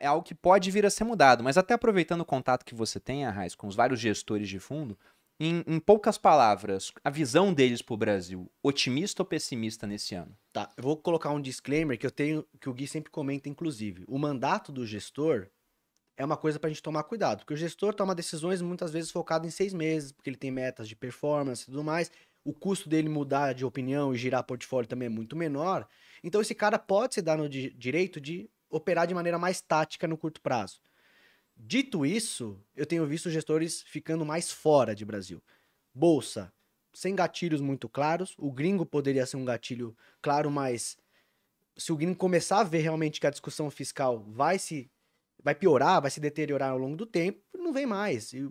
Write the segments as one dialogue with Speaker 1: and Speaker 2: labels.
Speaker 1: é algo que pode vir a ser mudado. Mas até aproveitando o contato que você tem, Arraiz, com os vários gestores de fundo, em, em poucas palavras, a visão deles para o Brasil, otimista ou pessimista
Speaker 2: nesse ano? Tá, eu vou colocar um disclaimer que eu tenho, que o Gui sempre comenta, inclusive. O mandato do gestor é uma coisa para a gente tomar cuidado, porque o gestor toma decisões muitas vezes focado em seis meses, porque ele tem metas de performance e tudo mais. O custo dele mudar de opinião e girar portfólio também é muito menor. Então esse cara pode se dar no di direito de operar de maneira mais tática no curto prazo. Dito isso, eu tenho visto gestores ficando mais fora de Brasil. Bolsa, sem gatilhos muito claros. O gringo poderia ser um gatilho claro, mas se o gringo começar a ver realmente que a discussão fiscal vai se vai piorar, vai se deteriorar ao longo do tempo, não vem mais. E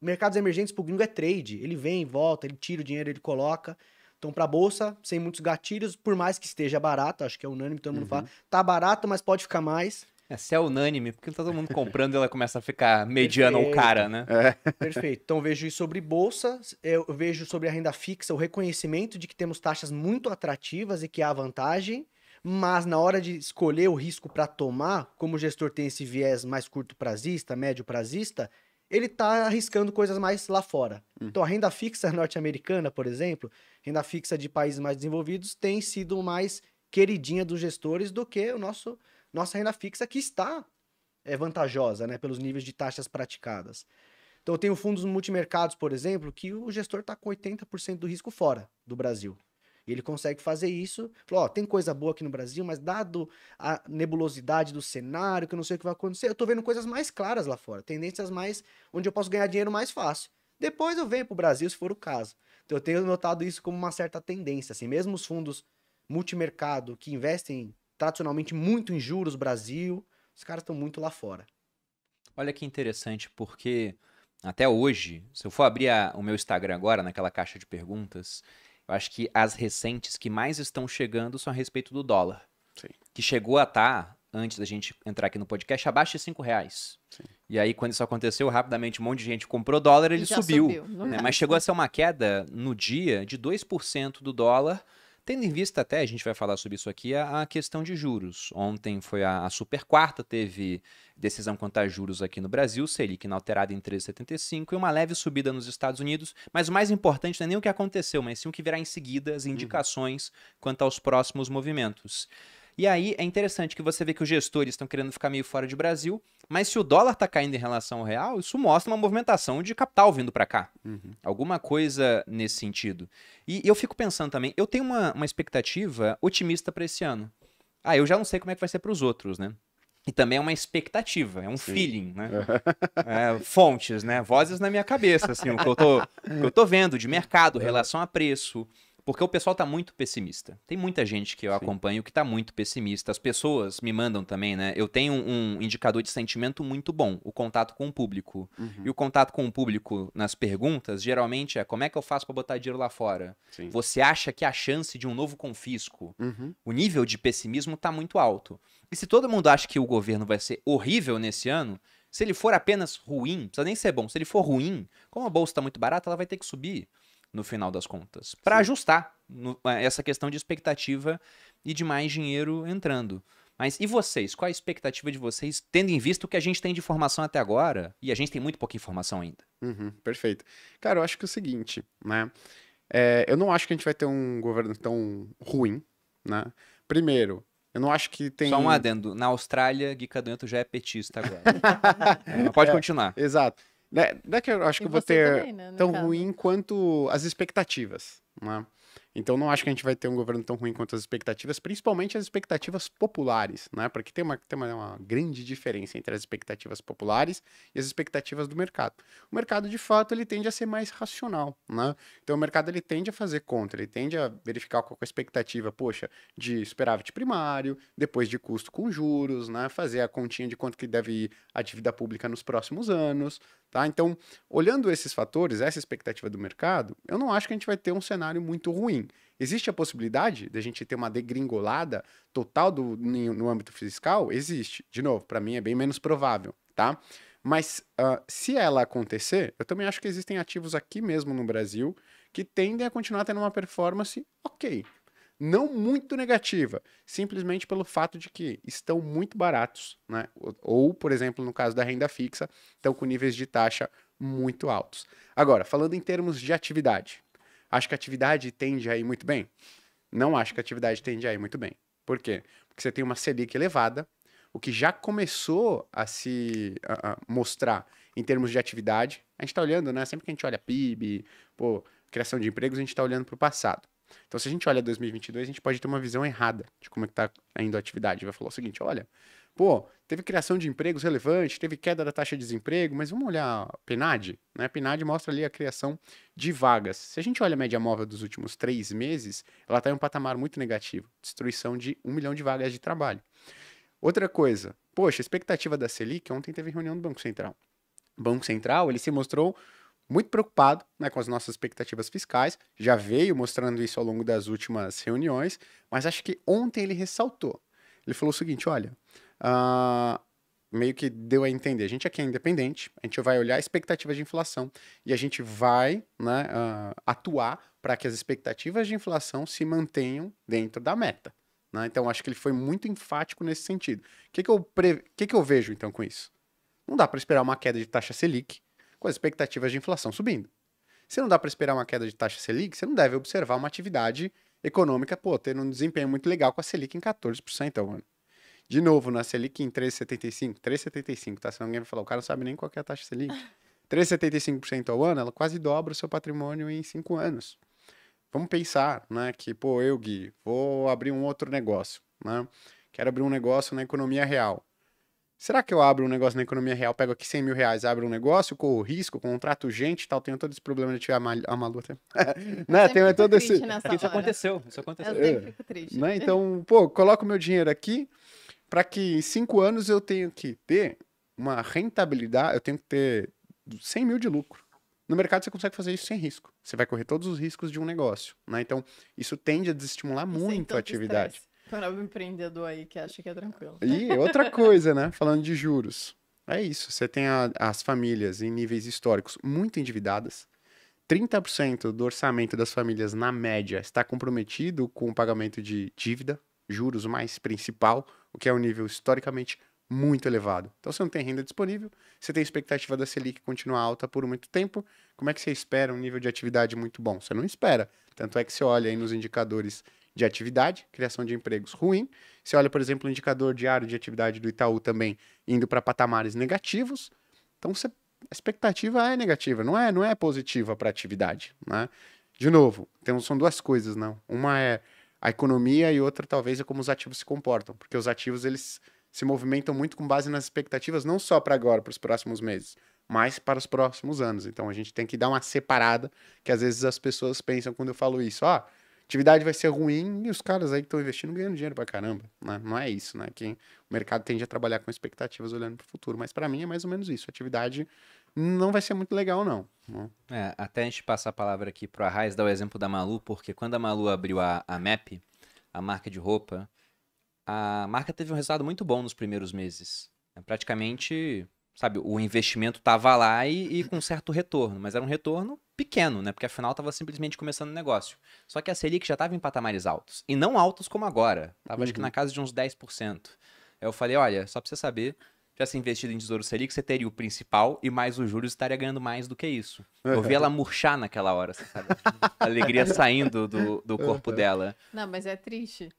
Speaker 2: mercados emergentes para o gringo é trade. Ele vem, volta, ele tira o dinheiro, ele coloca. Então, para bolsa, sem muitos gatilhos, por mais que esteja barato, acho que é unânime, todo mundo uhum. fala, tá barato, mas pode ficar mais. É, se
Speaker 1: é unânime, porque tá todo mundo comprando ela começa a ficar mediana ou cara, né? É. Perfeito.
Speaker 2: Então vejo isso sobre bolsa, eu vejo sobre a renda fixa o reconhecimento de que temos taxas muito atrativas e que há vantagem, mas na hora de escolher o risco para tomar, como o gestor tem esse viés mais curto prazista, médio prazista, ele tá arriscando coisas mais lá fora. Hum. Então a renda fixa norte-americana, por exemplo, renda fixa de países mais desenvolvidos tem sido mais queridinha dos gestores do que o nosso nossa renda fixa que está é, vantajosa, né, pelos níveis de taxas praticadas. Então eu tenho fundos multimercados, por exemplo, que o gestor está com 80% do risco fora do Brasil. E ele consegue fazer isso. Falou, ó, tem coisa boa aqui no Brasil, mas dado a nebulosidade do cenário, que eu não sei o que vai acontecer, eu estou vendo coisas mais claras lá fora, tendências mais onde eu posso ganhar dinheiro mais fácil. Depois eu venho para o Brasil, se for o caso. Então eu tenho notado isso como uma certa tendência. Assim, mesmo os fundos multimercado que investem tradicionalmente muito em juros Brasil, os caras estão muito lá fora.
Speaker 1: Olha que interessante, porque até hoje, se eu for abrir a, o meu Instagram agora, naquela caixa de perguntas, eu acho que as recentes que mais estão chegando são a respeito do dólar. Sim. Que chegou a estar tá antes da gente entrar aqui no podcast, abaixo de 5 reais. Sim. E aí, quando isso aconteceu, rapidamente um monte de gente comprou dólar, ele subiu. subiu né? Mas chegou a ser uma queda no dia de 2% do dólar, tendo em vista até, a gente vai falar sobre isso aqui, a, a questão de juros. Ontem foi a, a super quarta, teve decisão quanto a juros aqui no Brasil, Selic inalterada em 13,75 e uma leve subida nos Estados Unidos, mas o mais importante não é nem o que aconteceu, mas sim o que virá em seguida, as uhum. indicações uhum. quanto aos próximos movimentos. E aí é interessante que você vê que os gestores estão querendo ficar meio fora de Brasil, mas se o dólar está caindo em relação ao real, isso mostra uma movimentação de capital vindo para cá. Uhum. Alguma coisa nesse sentido. E eu fico pensando também, eu tenho uma, uma expectativa otimista para esse ano. Ah, eu já não sei como é que vai ser para os outros, né? E também é uma expectativa, é um Sim. feeling, né? É, fontes, né? Vozes na minha cabeça, assim, o que eu tô, que eu tô vendo de mercado, uhum. relação a preço. Porque o pessoal tá muito pessimista. Tem muita gente que eu Sim. acompanho que tá muito pessimista. As pessoas me mandam também, né? Eu tenho um indicador de sentimento muito bom, o contato com o público. Uhum. E o contato com o público nas perguntas, geralmente é como é que eu faço para botar dinheiro lá fora? Sim. Você acha que a chance de um novo confisco? Uhum. O nível de pessimismo tá muito alto. E se todo mundo acha que o governo vai ser horrível nesse ano, se ele for apenas ruim, não precisa nem ser bom, se ele for ruim, como a bolsa está muito barata, ela vai ter que subir no final das contas, para ajustar no, é, essa questão de expectativa e de mais dinheiro entrando. Mas e vocês? Qual a expectativa de vocês, tendo em vista o que a gente tem de informação até agora? E a gente tem muito pouca informação ainda. Uhum, perfeito. Cara, eu acho que é o seguinte, né? É, eu não acho que a gente vai ter um governo tão ruim, né? Primeiro, eu não acho que tem. Só um adendo. Na Austrália, Gui Cadento já é petista agora. é, pode é, continuar.
Speaker 3: Exato. Né, não é, que eu acho e que eu vou ter também, né, tão caso. ruim quanto as expectativas, né? Então não acho que a gente vai ter um governo tão ruim quanto as expectativas, principalmente as expectativas populares, né? Porque tem uma, tem uma, grande diferença entre as expectativas populares e as expectativas do mercado. O mercado, de fato, ele tende a ser mais racional, né? Então o mercado ele tende a fazer conta, ele tende a verificar qual é a expectativa, poxa, de superávit primário, depois de custo com juros, né? Fazer a continha de quanto que deve ir a dívida pública nos próximos anos, tá? Então, olhando esses fatores, essa expectativa do mercado, eu não acho que a gente vai ter um cenário muito ruim existe a possibilidade da gente ter uma degringolada total do, no âmbito fiscal? Existe. De novo, para mim é bem menos provável, tá? Mas uh, se ela acontecer, eu também acho que existem ativos aqui mesmo no Brasil que tendem a continuar tendo uma performance ok. Não muito negativa, simplesmente pelo fato de que estão muito baratos, né? Ou, por exemplo, no caso da renda fixa, estão com níveis de taxa muito altos. Agora, falando em termos de atividade, Acho que a atividade tende a ir muito bem? Não acho que a atividade tende a ir muito bem. Por quê? Porque você tem uma Selic elevada, o que já começou a se a, a mostrar em termos de atividade. A gente está olhando, né? Sempre que a gente olha PIB, pô, criação de empregos, a gente está olhando para o passado. Então, se a gente olha 2022, a gente pode ter uma visão errada de como é está indo a atividade. Vai falar o seguinte, olha, Pô, teve criação de empregos relevante, teve queda da taxa de desemprego, mas vamos olhar a PNAD, né? A PNAD mostra ali a criação de vagas. Se a gente olha a média móvel dos últimos três meses, ela está em um patamar muito negativo, destruição de um milhão de vagas de trabalho. Outra coisa, poxa, expectativa da Selic, ontem teve reunião do Banco Central. O Banco Central, ele se mostrou muito preocupado né, com as nossas expectativas fiscais, já veio mostrando isso ao longo das últimas reuniões, mas acho que ontem ele ressaltou. Ele falou o seguinte: olha, uh, meio que deu a entender. A gente aqui é independente, a gente vai olhar a expectativa de inflação e a gente vai né, uh, atuar para que as expectativas de inflação se mantenham dentro da meta. Né? Então, acho que ele foi muito enfático nesse sentido. O que, que, eu, pre... que, que eu vejo, então, com isso? Não dá para esperar uma queda de taxa Selic com as expectativas de inflação subindo. Se não dá para esperar uma queda de taxa Selic, você não deve observar uma atividade econômica, pô, tendo um desempenho muito legal com a Selic em 14% ao ano. De novo, na Selic em 3,75, 3,75, tá? Se alguém me falar, o cara não sabe nem qual é a taxa Selic. 3,75% ao ano, ela quase dobra o seu patrimônio em 5 anos. Vamos pensar, né, que, pô, eu, Gui, vou abrir um outro negócio, né? Quero abrir um negócio na economia real. Será que eu abro um negócio na economia real, pego aqui 100 mil reais, abro um negócio, corro risco, contrato gente e tal, tenho todo esse problema de tirar a, maluca. a tem né? Tenho todo esse... É isso hora. aconteceu, isso
Speaker 1: aconteceu. Eu é. fico triste. Né? Então,
Speaker 3: pô, coloco meu dinheiro aqui, para que em cinco anos eu tenha que ter uma rentabilidade, eu tenho que ter 100 mil de lucro. No mercado você consegue fazer isso sem risco. Você vai correr todos os riscos de um negócio, né? Então, isso tende a desestimular muito a atividade. Estresse.
Speaker 1: Para o empreendedor aí que acha que é tranquilo. E é outra coisa,
Speaker 3: né? Falando de juros. É isso. Você tem a, as famílias em níveis históricos muito endividadas. 30% do orçamento das famílias, na média, está comprometido com o pagamento de dívida, juros mais principal, o que é um nível historicamente muito elevado. Então você não tem renda disponível, você tem expectativa da Selic continuar alta por muito tempo. Como é que você espera um nível de atividade muito bom? Você não espera. Tanto é que você olha aí nos indicadores de atividade, criação de empregos ruim. Você olha, por exemplo, o indicador diário de atividade do Itaú também indo para patamares negativos. Então você, a expectativa é negativa, não é, não é positiva para a atividade, né? De novo, tem, são duas coisas, não. Uma é a economia e outra talvez é como os ativos se comportam, porque os ativos eles se movimentam muito com base nas expectativas não só para agora, para os próximos meses, mas para os próximos anos. Então a gente tem que dar uma separada, que às vezes as pessoas pensam quando eu falo isso, ó, ah, atividade vai ser ruim e os caras aí que estão investindo ganhando dinheiro para caramba, né? Não é isso, né? que o mercado tende a trabalhar com expectativas olhando para o futuro, mas para mim é mais ou menos isso. Atividade não vai ser muito legal, não. Né?
Speaker 1: É, até a gente passar a palavra aqui para a Raiz dar o exemplo da Malu, porque quando a Malu abriu a, a MAP, a marca de roupa, a marca teve um resultado muito bom nos primeiros meses. É, praticamente, sabe, o investimento estava lá e, e, com certo retorno, mas era um retorno pequeno, né? Porque afinal estava simplesmente começando o negócio. Só que a Selic já estava em patamares altos, e não altos como agora. Estava uhum. acho que uhum. na casa de uns 10%. Eu falei, olha, só para você saber, tivesse investido em Tesouro Selic, você teria o principal e mais os juros estaria ganhando mais do que isso. Eu vi ela murchar naquela hora, sabe? A alegria saindo do, do corpo dela. Não, mas é triste.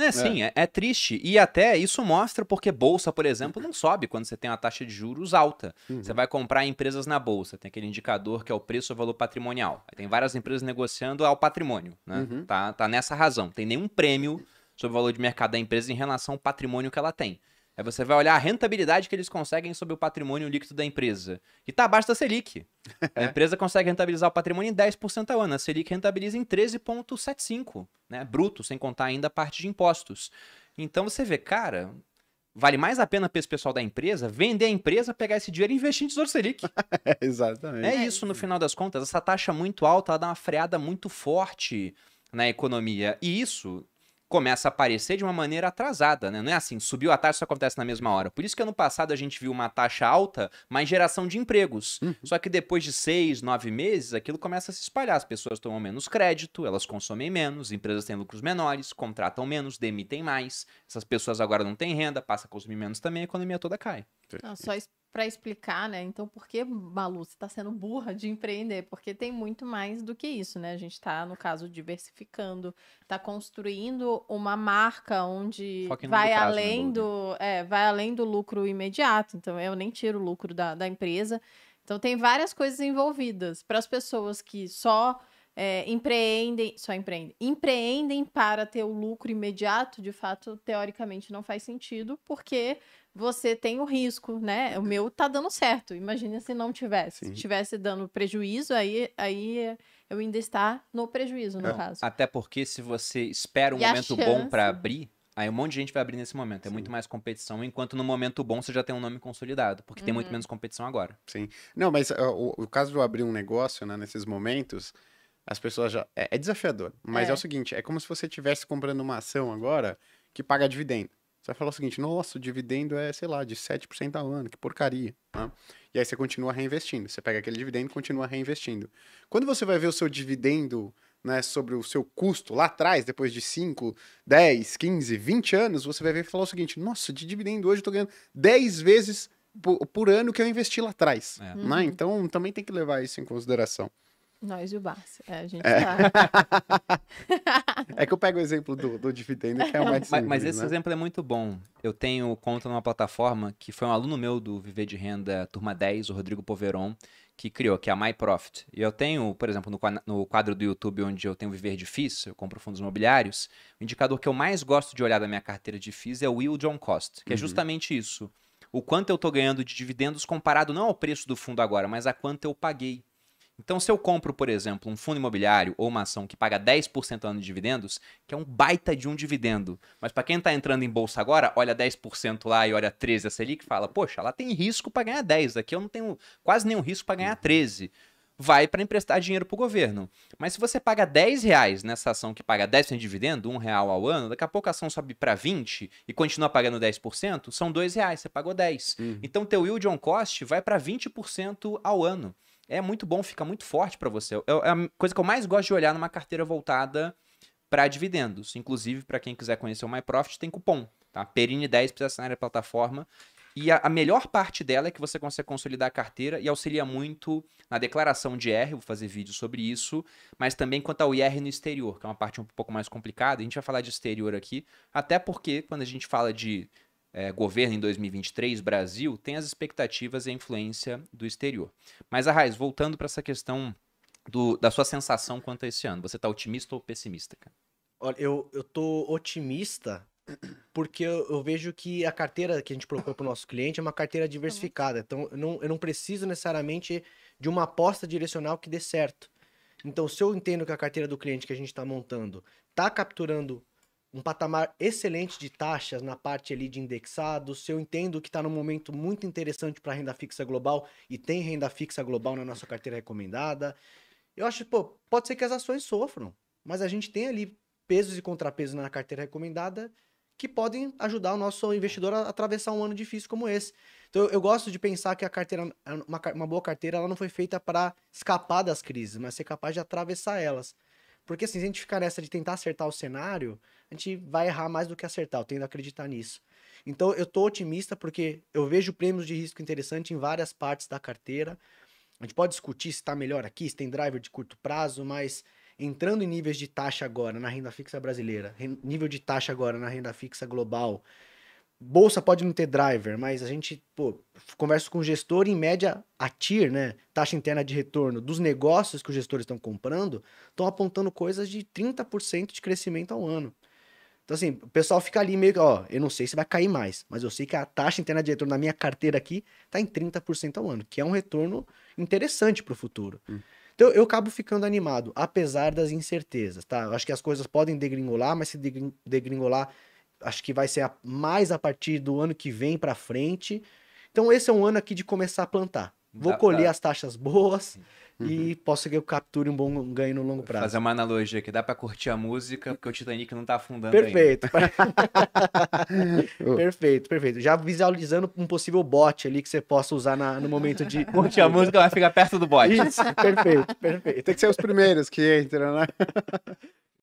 Speaker 1: É, sim, é. é. é. triste. E até isso mostra porque bolsa, por exemplo, não sobe quando você tem uma taxa de juros alta. Uhum. Você vai comprar empresas na bolsa, tem aquele indicador que é o preço ao valor patrimonial. Tem várias empresas negociando ao patrimônio, né? Uhum. Tá, tá nessa razão. Tem nenhum prêmio sobre o valor de mercado da empresa em relação ao patrimônio que ela tem. Aí você vai olhar a rentabilidade que eles conseguem sobre o patrimônio líquido da empresa. E tá abaixo da Selic. a empresa consegue rentabilizar o patrimônio em 10% ao ano. A Selic rentabiliza em 13,75%, né? Bruto, sem contar ainda a parte de impostos. Então você vê, cara, vale mais a pena para esse pessoal da empresa vender a empresa, pegar esse dinheiro e investir em Tesouro Selic. Exatamente. É isso, no final das contas. Essa taxa muito alta, ela dá uma freada muito forte na economia. E isso começa a aparecer de uma maneira atrasada, né? Não é assim, subiu a taxa, isso acontece na mesma hora. Por isso que ano passado a gente viu uma taxa alta, mas geração de empregos. Uhum. Só que depois de seis, nove meses, aquilo começa a se espalhar. As pessoas tomam menos crédito, elas consomem menos, empresas têm lucros menores, contratam menos, demitem mais. Essas pessoas agora não têm renda, passa a consumir menos também, a economia toda cai. Não, só para explicar, né? Então, por que, Malu, você está sendo burra de empreender? Porque tem muito mais do que isso, né? A gente está, no caso, diversificando, está construindo uma marca onde vai prazo, né, além do, é, vai além do lucro imediato. Então, eu nem tiro o lucro da, da empresa. Então, tem várias coisas envolvidas para as pessoas que só é, empreendem, só empreendem, empreendem para ter o lucro imediato, de fato, teoricamente não faz sentido, porque você tem o risco, né? O meu tá dando certo. Imagina se não tivesse. Sim. Se tivesse dando prejuízo, aí, aí eu ainda está no prejuízo, no é. caso. Até porque se você espera um e momento chance... bom para abrir, aí um monte de gente vai abrir nesse momento. É muito mais competição, enquanto no momento bom você já tem um nome consolidado, porque uhum. tem muito uhum. menos competição agora. Sim.
Speaker 3: Não, mas uh, o, o, caso de eu abrir um negócio, né, nesses momentos, as pessoas já. É, é desafiador. Mas é. é o seguinte: é como se você estivesse comprando uma ação agora que paga dividendo. Você vai falar o seguinte: nossa, o dividendo é, sei lá, de 7% ao ano, que porcaria. Né? E aí você continua reinvestindo. Você pega aquele dividendo e continua reinvestindo. Quando você vai ver o seu dividendo né, sobre o seu custo lá atrás, depois de 5, 10, 15, 20 anos, você vai ver e falar o seguinte: nossa, de dividendo hoje eu tô ganhando 10 vezes por, por ano que eu investi lá atrás. É. Né? Uhum. Então também tem que levar isso em consideração.
Speaker 1: Nós e o Barça. É, a gente é. é que eu pego
Speaker 3: o exemplo do, do dividendo, que é o mais simples, Mas, esse né? exemplo
Speaker 1: é muito bom. Eu tenho conta numa plataforma que foi um aluno meu do Viver de Renda Turma 10, o Rodrigo Poveron, que criou, que é a MyProfit. E eu tenho, por exemplo, no, no quadro do YouTube onde eu tenho Viver de FIIs, eu compro fundos imobiliários, o indicador que eu mais gosto de olhar da minha carteira de FIIs é o Will John Cost, que é uhum. é justamente isso. O quanto eu estou ganhando de dividendos comparado não ao preço do fundo agora, mas a quanto eu paguei. Então, se eu compro, por exemplo, um fundo imobiliário ou uma ação que paga 10% ao ano de dividendos, que é um baita de um dividendo, mas para quem está entrando em bolsa agora, olha 10% lá e olha 13 a Selic e fala, poxa, lá tem risco para ganhar 10, aqui eu não tenho quase nenhum risco para ganhar 13. Uhum. Vai para emprestar dinheiro para o governo. Mas se você paga 10 reais nessa ação que paga 10% de dividendo, 1 real ao ano, daqui a pouco a ação sobe para 20 e continua pagando 10%, são 2 reais, você pagou 10. Uhum. Então, teu yield on cost vai para 20% ao ano. É muito bom, fica muito forte para você. É, é a coisa que eu mais gosto de olhar numa carteira voltada para dividendos. Inclusive, para quem quiser conhecer o MyProfit, tem cupom. Tá? Perine 10 precisa assinar a plataforma. E a, a, melhor parte dela é que você consegue consolidar a carteira e auxilia muito na declaração de IR, vou fazer vídeo sobre isso, mas também quanto ao IR no exterior, que é uma parte um pouco mais complicada. A gente vai falar de exterior aqui, até porque quando a gente fala de é, governo em 2023, Brasil, tem as expectativas e a influência do exterior. Mas, a voltando para essa questão do, da sua sensação quanto a esse ano, você está otimista ou pessimista? Cara?
Speaker 2: Olha, eu, eu tô otimista porque eu, eu, vejo que a carteira que a gente propõe para o nosso cliente é uma carteira uhum. diversificada. Então, eu não, eu não preciso necessariamente de uma aposta direcional que dê certo. Então, se eu entendo que a carteira do cliente que a gente está montando está capturando um patamar excelente de taxas na parte ali de indexados. Se eu entendo que está num momento muito interessante para renda fixa global e tem renda fixa global na nossa carteira recomendada, eu acho, pô, pode ser que as ações sofram, mas a gente tem ali pesos e contrapesos na carteira recomendada que podem ajudar o nosso investidor a atravessar um ano difícil como esse. Então eu, eu gosto de pensar que a carteira, uma, uma boa carteira, ela não foi feita para escapar das crises, mas ser capaz de atravessar elas. Porque assim, se a gente ficar nessa de tentar acertar o cenário, a gente vai errar mais do que acertar. Eu tendo a acreditar nisso. Então, eu tô otimista porque eu vejo prêmios de risco interessante em várias partes da carteira. A gente pode discutir se está melhor aqui, se tem driver de curto prazo, mas entrando em níveis de taxa agora na renda fixa brasileira, nível de taxa agora na renda fixa global, bolsa pode não ter driver, mas a gente, pô, conversa com o gestor em média a TIR, né, taxa interna de retorno dos negócios que os gestores estão comprando, estão apontando coisas de 30% de crescimento ao ano. Então, assim, o pessoal fica ali meio que, ó, eu não sei se vai cair mais, mas eu sei que a taxa interna de retorno na minha carteira aqui tá em 30% ao ano, que é um retorno interessante para o futuro. Hum. Então, eu acabo ficando animado, apesar das incertezas, tá? Eu acho que as coisas podem degringolar, mas se degringolar, acho que vai ser a, mais a partir do ano que vem para frente. Então, esse é um ano aqui de começar a plantar vou colher as taxas boas uhum. e posso que eu capture um bom ganho no longo prazo. fazer
Speaker 1: uma analogia que dá para curtir a música porque o Titanic não tá afundando Perfeito.
Speaker 2: perfeito, perfeito. Já visualizando um possível bot ali que você possa usar na, no momento de curtir a música, vai ficar perto
Speaker 1: do bot. Isso, perfeito, perfeito.
Speaker 2: Tem que ser os primeiros que entram, né?